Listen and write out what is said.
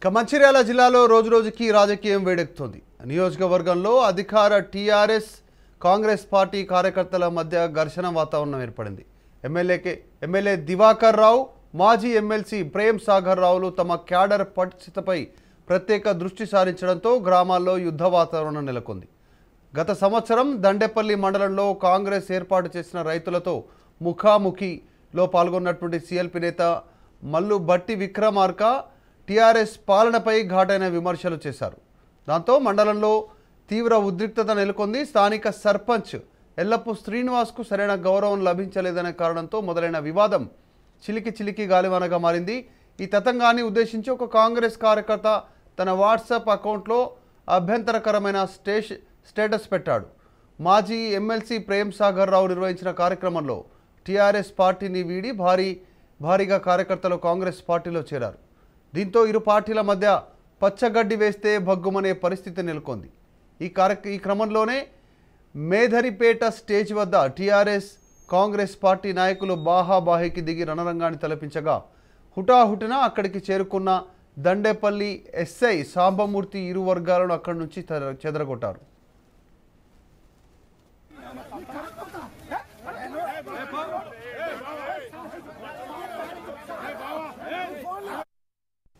ఇక మంచిర్యాల జిల్లాలో రోజురోజుకి రాజకీయం వేడెక్కుతోంది నియోజకవర్గంలో అధికార టీఆర్ఎస్ కాంగ్రెస్ పార్టీ కార్యకర్తల మధ్య ఘర్షణ వాతావరణం ఏర్పడింది ఎమ్మెల్యేకే ఎమ్మెల్యే దివాకర్ రావు మాజీ ఎమ్మెల్సీ ప్రేమ్ సాగర్ రావులు తమ క్యాడర్ పరిస్థితిపై ప్రత్యేక దృష్టి సారించడంతో గ్రామాల్లో యుద్ధ వాతావరణం నెలకొంది గత సంవత్సరం దండేపల్లి మండలంలో కాంగ్రెస్ ఏర్పాటు చేసిన రైతులతో ముఖాముఖిలో పాల్గొన్నటువంటి సిఎల్పి నేత మల్లు బట్టి విక్రమార్క టీఆర్ఎస్ పాలనపై ఘాటైన విమర్శలు చేశారు దాంతో మండలంలో తీవ్ర ఉద్రిక్తత నెలకొంది స్థానిక సర్పంచ్ ఎల్లప్పు శ్రీనివాస్కు సరైన గౌరవం లభించలేదనే కారణంతో మొదలైన వివాదం చిలికి చిలికి గాలివానగా మారింది ఈ తతంగాన్ని ఉద్దేశించి ఒక కాంగ్రెస్ కార్యకర్త తన వాట్సాప్ అకౌంట్లో అభ్యంతరకరమైన స్టేష్ స్టేటస్ పెట్టాడు మాజీ ఎమ్మెల్సీ ప్రేమ్ సాగర్ రావు నిర్వహించిన కార్యక్రమంలో టీఆర్ఎస్ పార్టీని వీడి భారీ భారీగా కార్యకర్తలు కాంగ్రెస్ పార్టీలో చేరారు దీంతో ఇరు పార్టీల మధ్య పచ్చగడ్డి వేస్తే భగ్గుమనే పరిస్థితి నెలకొంది ఈ కార్య ఈ క్రమంలోనే మేధరిపేట స్టేజ్ వద్ద టీఆర్ఎస్ కాంగ్రెస్ పార్టీ నాయకులు బాహాబాహికి దిగి రణరంగాన్ని తలపించగా హుటాహుటిన అక్కడికి చేరుకున్న దండేపల్లి ఎస్ఐ సాంబమూర్తి ఇరు వర్గాలను అక్కడి నుంచి చెదరగొట్టారు